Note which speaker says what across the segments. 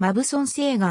Speaker 1: マブソンガ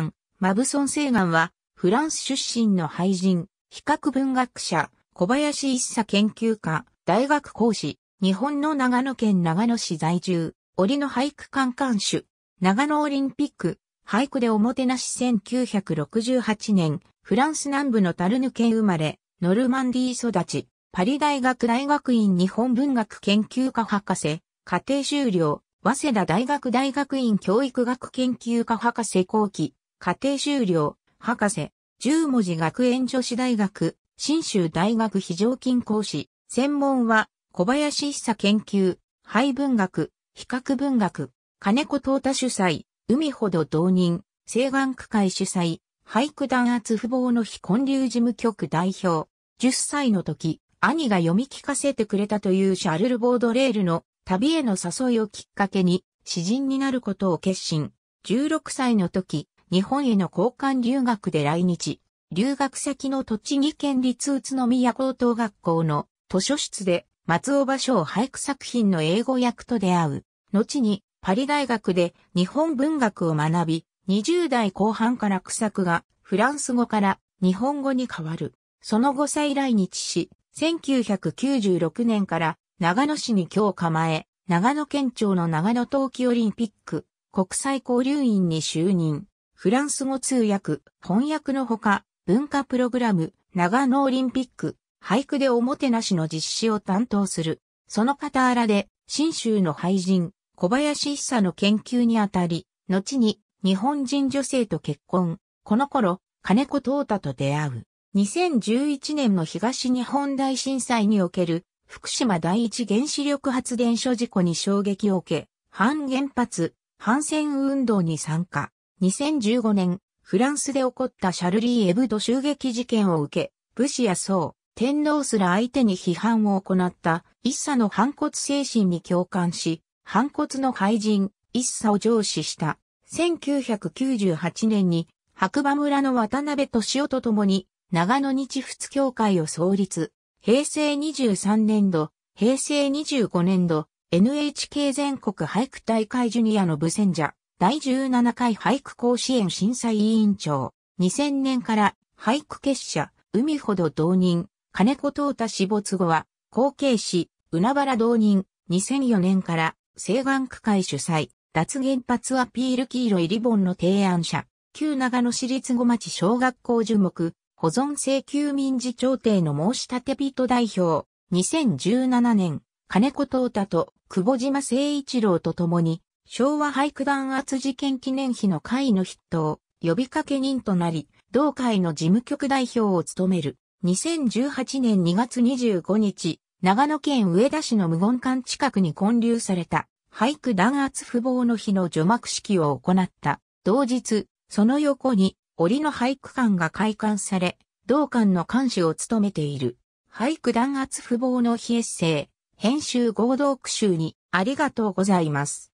Speaker 1: 岸。マブソンガ岸は、フランス出身の俳人、比較文学者、小林一茶研究家、大学講師、日本の長野県長野市在住、折の俳句観館主、長野オリンピック、俳句でおもてなし1968年、フランス南部のタルヌ県生まれ、ノルマンディ育ち、パリ大学大学院日本文学研究科博士、家庭修了、早稲田大学大学院教育学研究科博士後期、家庭修了、博士、十文字学園女子大学、新州大学非常勤講師、専門は、小林久研究、廃文学、比較文学、金子東太主催、海ほど同人、西岸区会主催、俳句弾圧不防の非建立事務局代表、10歳の時、兄が読み聞かせてくれたというシャルル・ボードレールの旅への誘いをきっかけに、詩人になることを決心。16歳の時、日本への交換留学で来日。留学先の栃木県立宇都宮高等学校の図書室で松尾芭蕉俳句作品の英語訳と出会う。後にパリ大学で日本文学を学び、20代後半から句作がフランス語から日本語に変わる。その後再来日し、1996年から長野市に今日構え、長野県庁の長野冬季オリンピック国際交流員に就任、フランス語通訳、翻訳のほか、文化プログラム、長野オリンピック、俳句でおもてなしの実施を担当する。その傍らで、新州の俳人、小林久の研究にあたり、後に日本人女性と結婚。この頃、金子東太と出会う。2011年の東日本大震災における福島第一原子力発電所事故に衝撃を受け、反原発、反戦運動に参加。2015年、フランスで起こったシャルリー・エブド襲撃事件を受け、武士や僧、天皇すら相手に批判を行った一茶の反骨精神に共感し、反骨の廃人、一茶を上司した。1998年に白馬村の渡辺敏夫と共に長野日仏協会を創立。平成23年度、平成25年度、NHK 全国俳句大会ジュニアの部選者、第17回俳句甲子園審査委員長、2000年から俳句結社、海ほど同人、金子東太死没後は、後継士、海原同人、2004年から西岸区会主催、脱原発アピール黄色いリボンの提案者、旧長野市立後町小学校樹木、保存請求民事調停の申立人代表、2017年、金子東太と久保島誠一郎と共に、昭和俳句弾圧事件記念碑の会の筆頭、呼びかけ人となり、同会の事務局代表を務める。2018年2月25日、長野県上田市の無言館近くに建立された、俳句弾圧不防の日の除幕式を行った。同日、その横に、檻の俳句館が開館され、同館の監視を務めている。俳句弾圧不防の非エッセイ、編集合同句集にありがとうございます。